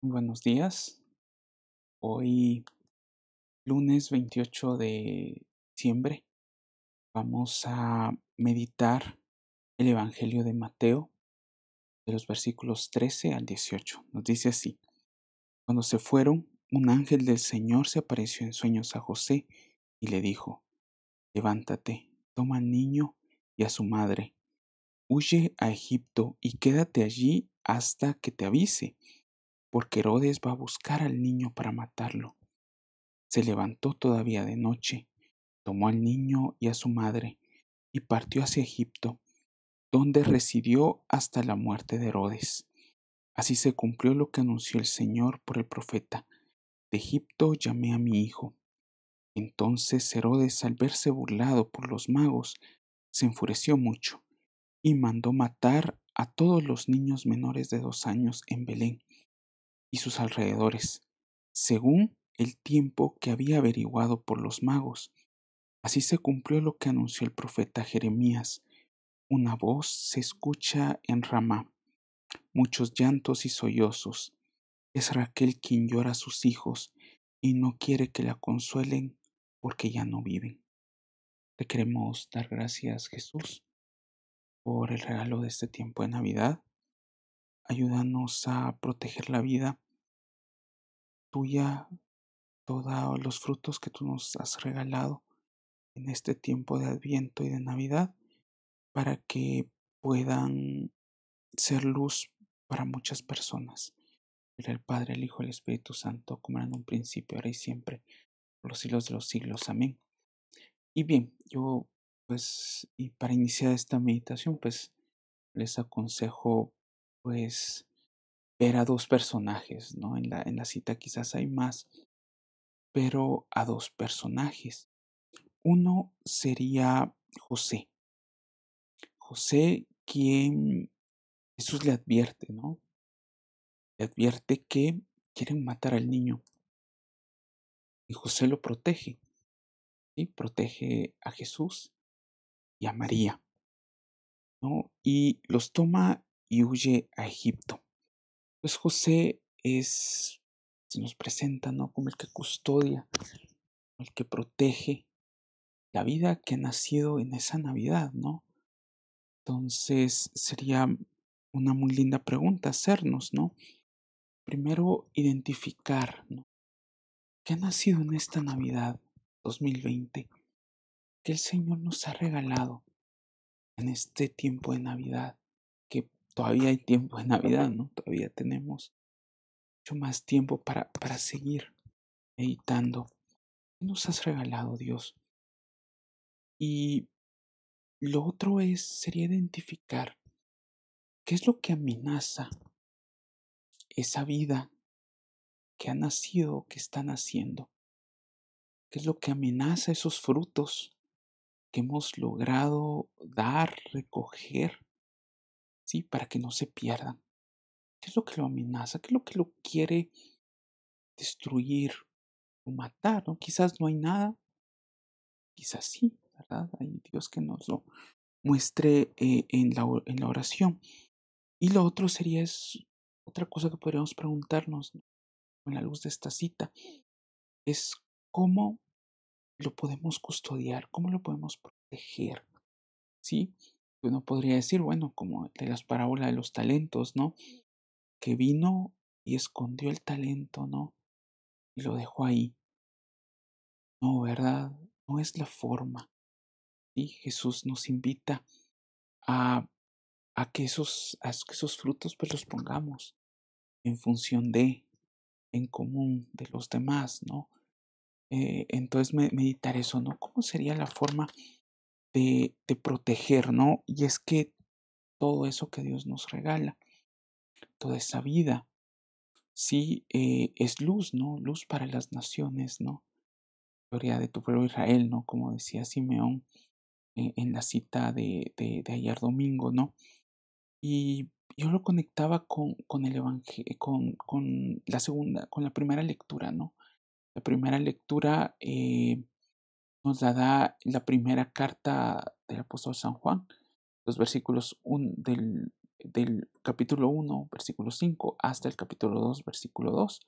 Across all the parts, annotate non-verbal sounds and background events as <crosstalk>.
Muy Buenos días. Hoy, lunes 28 de diciembre, vamos a meditar el Evangelio de Mateo, de los versículos 13 al 18. Nos dice así, cuando se fueron, un ángel del Señor se apareció en sueños a José y le dijo, levántate, toma al niño y a su madre, huye a Egipto y quédate allí hasta que te avise porque Herodes va a buscar al niño para matarlo. Se levantó todavía de noche, tomó al niño y a su madre, y partió hacia Egipto, donde residió hasta la muerte de Herodes. Así se cumplió lo que anunció el Señor por el profeta. De Egipto llamé a mi hijo. Entonces Herodes, al verse burlado por los magos, se enfureció mucho y mandó matar a todos los niños menores de dos años en Belén y sus alrededores, según el tiempo que había averiguado por los magos. Así se cumplió lo que anunció el profeta Jeremías. Una voz se escucha en Ramá, muchos llantos y sollozos. Es Raquel quien llora a sus hijos y no quiere que la consuelen porque ya no viven. Te queremos dar gracias, Jesús, por el regalo de este tiempo de Navidad ayúdanos a proteger la vida tuya, todos los frutos que tú nos has regalado en este tiempo de Adviento y de Navidad, para que puedan ser luz para muchas personas. el Padre, el Hijo, el Espíritu Santo, como era en un principio, ahora y siempre, por los siglos de los siglos. Amén. Y bien, yo, pues, y para iniciar esta meditación, pues, les aconsejo pues ver a dos personajes, ¿no? En la, cita quizás hay más, pero a dos personajes. Uno sería José. José quien Jesús le advierte, ¿no? Le advierte que quieren matar al niño. Y José lo protege. y Protege a Jesús y a María. ¿no? Y los toma y huye a Egipto. Pues José es, se nos presenta ¿no? como el que custodia, el que protege la vida que ha nacido en esa Navidad, ¿no? Entonces sería una muy linda pregunta hacernos, ¿no? Primero, identificar, ¿no? ¿Qué ha nacido en esta Navidad 2020? ¿Qué el Señor nos ha regalado en este tiempo de Navidad? todavía hay tiempo en Navidad, ¿no? Todavía tenemos mucho más tiempo para, para seguir meditando. ¿Qué nos has regalado, Dios? Y lo otro es, sería identificar qué es lo que amenaza esa vida que ha nacido, que está naciendo. ¿Qué es lo que amenaza esos frutos que hemos logrado dar, recoger? ¿sí? Para que no se pierdan. ¿Qué es lo que lo amenaza? ¿Qué es lo que lo quiere destruir o matar? ¿no? Quizás no hay nada, quizás sí, ¿verdad? Hay Dios que nos lo muestre eh, en, la, en la oración. Y lo otro sería es otra cosa que podríamos preguntarnos en con la luz de esta cita es cómo lo podemos custodiar, cómo lo podemos proteger, ¿sí? uno podría decir, bueno, como de las parábolas de los talentos, ¿no? Que vino y escondió el talento, ¿no? Y lo dejó ahí. No, ¿verdad? No es la forma. Y Jesús nos invita a, a, que esos, a que frutos pues los pongamos en función de, en común de los demás, ¿no? Eh, entonces meditar eso, ¿no? ¿Cómo sería la forma? de, proteger, ¿no? Y es que todo eso que Dios nos regala, toda esa vida, sí eh, es luz, ¿no? Luz para las naciones, ¿no? Gloria de tu pueblo Israel, ¿no? Como decía Simeón eh, en la cita de, ayer domingo, ¿no? Y yo lo conectaba con, con el evangelio, eh, con, con, la segunda, con la primera lectura, ¿no? La primera lectura nos la da la primera carta del apóstol San Juan, los versículos un, del, capítulo 1, versículo 5, hasta el capítulo 2, versículo 2.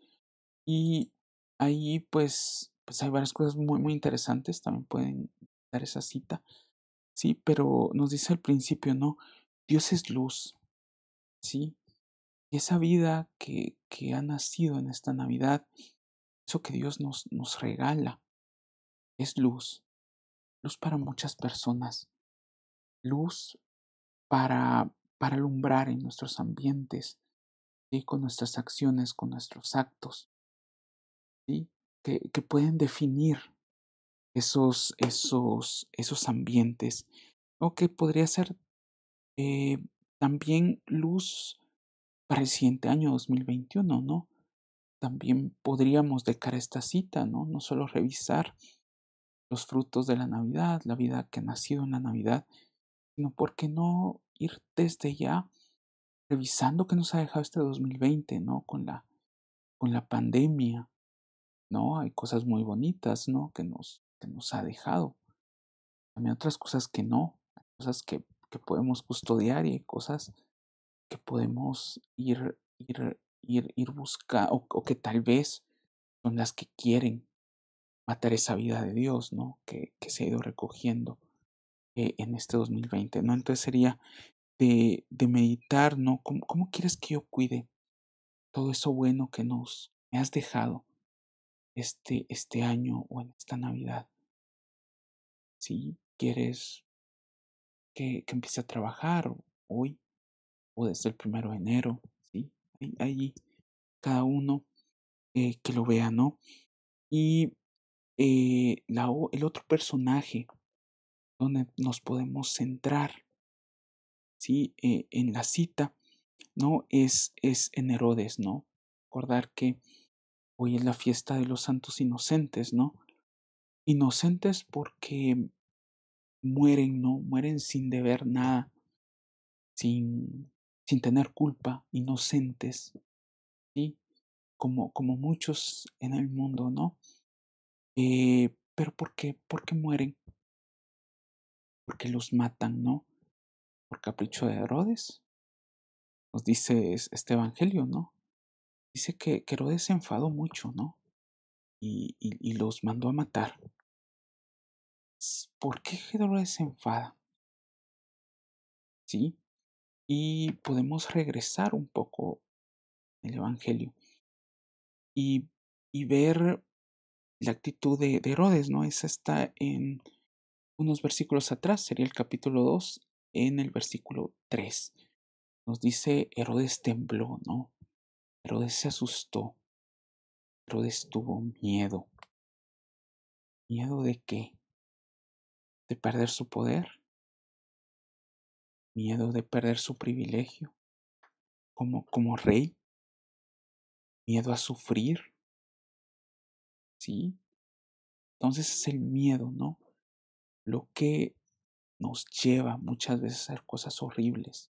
Y ahí pues, pues hay varias cosas muy, muy interesantes, también pueden dar esa cita, ¿sí? Pero nos dice al principio, ¿no? Dios es luz, ¿sí? Y esa vida que, que ha nacido en esta Navidad, eso que Dios nos, nos regala, es luz, luz para muchas personas, luz para, para alumbrar en nuestros ambientes, ¿sí? con nuestras acciones, con nuestros actos, ¿sí? que, que pueden definir esos, esos, esos ambientes, o que podría ser eh, también luz para el siguiente año 2021, ¿no? También podríamos dejar esta cita, ¿no? No solo revisar los frutos de la Navidad, la vida que ha nacido en la Navidad, sino porque no ir desde ya revisando qué nos ha dejado este 2020, ¿no? Con la, con la pandemia, ¿no? Hay cosas muy bonitas, ¿no? Que nos, que nos ha dejado. También otras cosas que no, cosas que, podemos custodiar y hay cosas que podemos ir, ir, ir, ir buscando, o que tal vez son las que quieren matar esa vida de Dios, ¿no? Que, se ha ido recogiendo eh, en este 2020, ¿no? Entonces sería de, meditar, ¿no? ¿Cómo, quieres que yo cuide todo eso bueno que nos me has dejado este, este año o en esta Navidad? Si quieres que, empiece a trabajar hoy o desde el primero de enero, ¿sí? Ahí, cada uno eh, que lo vea, ¿no? Y eh, el otro personaje donde nos podemos centrar ¿sí? Eh, en la cita no es, es en Herodes, ¿no? Recordar que hoy es la fiesta de los santos inocentes, ¿no? Inocentes porque mueren, ¿no? Mueren sin deber nada, sin, sin tener culpa, inocentes, ¿sí? Como, como muchos en el mundo, ¿no? Eh, pero ¿por qué? ¿Por qué mueren? Porque los matan, ¿no? Por capricho de Herodes. Nos dice este evangelio, ¿no? Dice que, que Herodes enfadó mucho, ¿no? Y, y, los mandó a matar. ¿Por qué Herodes se enfada? ¿Sí? Y podemos regresar un poco el Evangelio y, y ver la actitud de, Herodes, ¿no? Esa está en unos versículos atrás, sería el capítulo 2, en el versículo 3. Nos dice, Herodes tembló, ¿no? Herodes se asustó. Herodes tuvo miedo. ¿Miedo de qué? ¿De perder su poder? ¿Miedo de perder su privilegio como, como rey? ¿Miedo a sufrir? ¿sí? Entonces es el miedo, ¿no? Lo que nos lleva muchas veces a hacer cosas horribles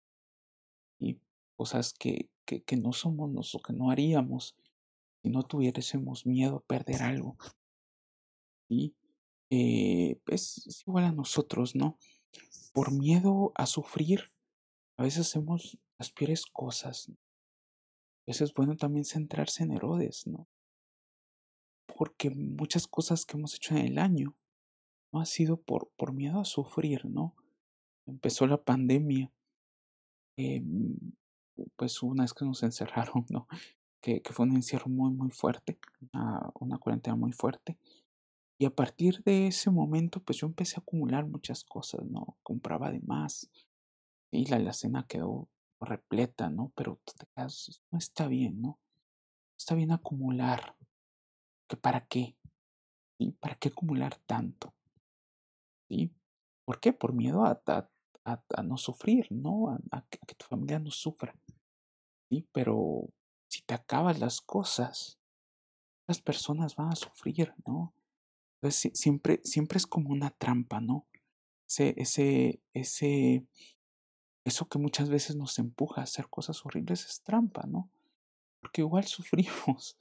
y cosas que, que, no somos nosotros, que no haríamos si no tuviésemos miedo a perder algo. y eh, es, igual a nosotros, ¿no? Por miedo a sufrir, a veces hacemos las peores cosas. eso A veces es bueno también centrarse en Herodes, ¿no? porque muchas cosas que hemos hecho en el año no ha sido por, por miedo a sufrir, ¿no? Empezó la pandemia, em, pues una vez que nos encerraron, ¿no? Que, fue un encierro muy, muy fuerte, una, una cuarentena muy fuerte. Y a partir de ese momento, pues yo empecé a acumular muchas cosas, ¿no? Compraba de más y la alacena quedó repleta, ¿no? Pero no está bien, ¿no? Está bien acumular, para qué, ¿Y ¿Para qué acumular tanto? ¿Sí? ¿Por qué? Por miedo a, no sufrir, ¿no? A, que tu familia no sufra. ¿Sí? Pero si te acabas las cosas, las personas van a sufrir, ¿no? Entonces siempre, siempre es como una trampa, ¿no? ese, ese, eso que muchas veces nos empuja a hacer cosas horribles es trampa, ¿no? Porque igual <laughs> sufrimos,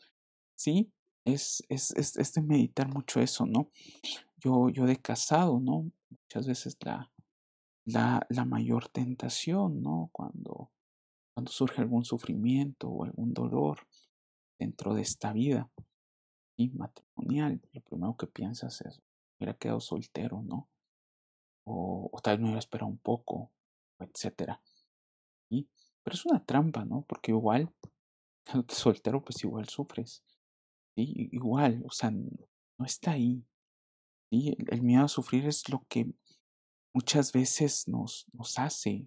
¿sí? es, es, es, de meditar mucho eso, ¿no? Yo, yo de casado, ¿no? Muchas veces la, la, la mayor tentación, ¿no? Cuando, cuando surge algún sufrimiento o algún dolor dentro de esta vida matrimonial, lo primero que piensas es, hubiera quedado soltero, ¿no? O, tal vez me hubiera esperado un poco, etcétera. Pero es una trampa, ¿no? Porque igual, <laughs> soltero, pues igual sufres Igual, o sea, no está ahí. El, miedo a sufrir es lo que muchas veces nos, nos hace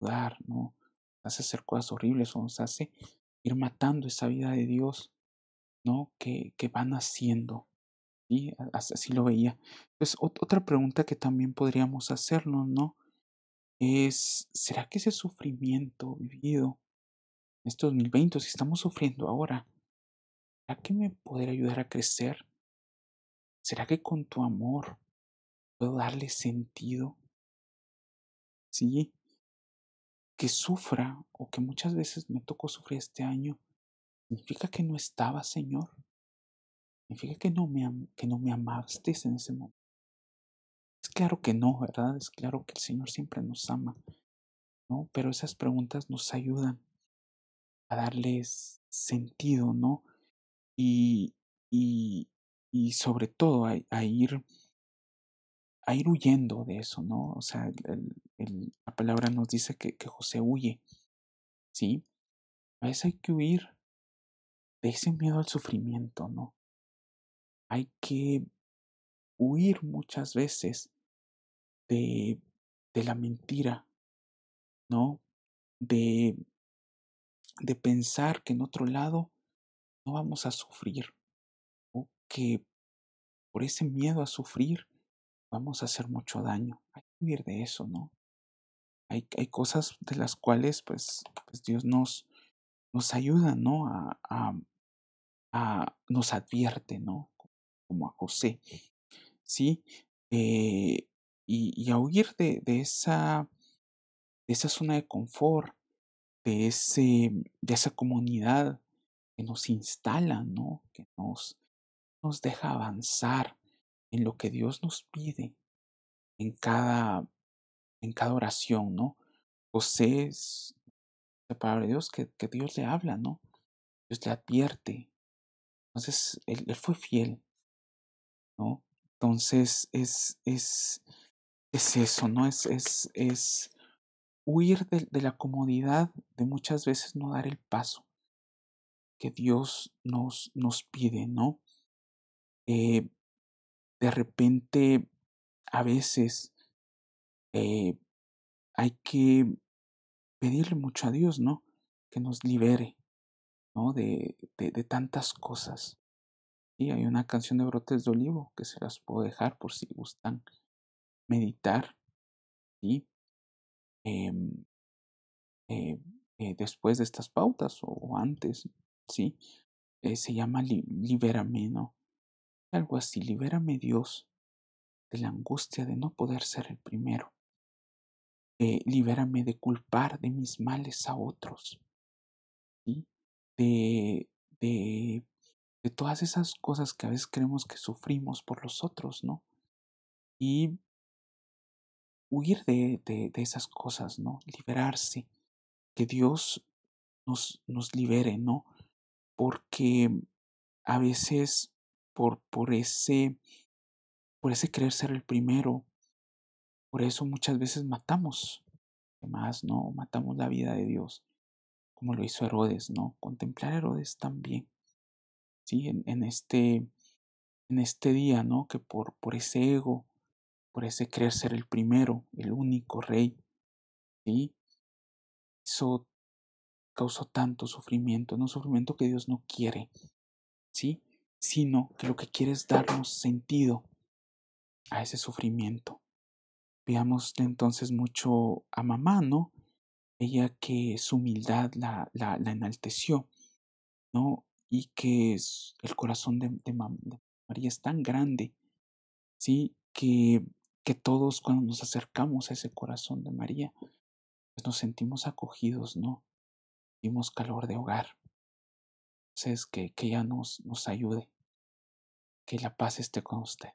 dudar, ¿no? Nos hace hacer cosas horribles o nos hace ir matando esa vida de Dios, ¿no? Que, van haciendo. Así lo veía. Pues otra pregunta que también podríamos hacernos, ¿no? Es, ¿será que ese sufrimiento vivido en este 2020, si estamos sufriendo ahora, ¿Será que me podré ayudar a crecer? ¿Será que con tu amor puedo darle sentido? Sí, que sufra o que muchas veces me tocó sufrir este año, significa que no estaba, Señor. Significa que no me, que no me amaste en ese momento. Es claro que no, ¿verdad? Es claro que el Señor siempre nos ama, ¿no? Pero esas preguntas nos ayudan a darles sentido, ¿no? y, y, sobre todo a, ir ir huyendo de eso, ¿no? O sea, la palabra nos dice que, José huye, ¿sí? A veces hay que huir de ese miedo al sufrimiento, ¿no? Hay que huir muchas veces de, de la mentira, ¿no? De, de pensar que en otro lado vamos a sufrir, o que por ese miedo a sufrir vamos a hacer mucho daño. Hay que huir de eso, ¿no? Hay, cosas de las cuales pues, pues Dios nos, nos ayuda, ¿no? A, nos advierte, ¿no? Como a José, ¿sí? Eh, y, a huir de, de, esa, de esa zona de confort, de, ese, de esa comunidad que nos instala, ¿no? Que nos, nos deja avanzar en lo que Dios nos pide en cada, en cada oración, ¿no? José es la palabra de Dios que, Dios le habla, ¿no? Dios le advierte. Entonces, él, fue fiel, ¿no? Entonces, es, es, es eso, ¿no? Es, es, es huir de la comodidad de muchas veces no dar el paso que Dios nos, nos pide, ¿no? Eh, de repente, a veces, eh, hay que pedirle mucho a Dios, ¿no? Que nos libere, ¿no? De, de, tantas cosas. Y hay una canción de Brotes de Olivo que se las puedo dejar por si gustan meditar. ¿sí? Em, eh, después de estas pautas o antes, ¿sí? Eh, se llama Libérame, ¿no? Algo así, libérame Dios de la angustia de no poder ser el primero. Eh, libérame de culpar de mis males a otros. ¿sí? De, de, de todas esas cosas que a veces creemos que sufrimos por los otros, ¿no? Y huir de, de, de esas cosas, ¿no? Liberarse. Que Dios nos, nos libere, ¿no? porque a veces por, por ese por ese querer ser el primero por eso muchas veces matamos demás, no matamos la vida de Dios como lo hizo Herodes no contemplar a Herodes también sí en, este en este día no que por por ese ego por ese querer ser el primero el único rey sí hizo causó tanto sufrimiento, no sufrimiento que Dios no quiere, ¿sí? Sino que lo que quiere es darnos sentido a ese sufrimiento. Veamos entonces mucho a mamá, ¿no? Ella que su humildad la, enalteció, ¿no? Y que es el corazón de, María es tan grande, ¿sí? Que, que todos cuando nos acercamos a ese corazón de María, pues nos sentimos acogidos, ¿no? Dimos calor de hogar. Entonces, que, que ella nos, nos ayude. Que la paz esté con usted.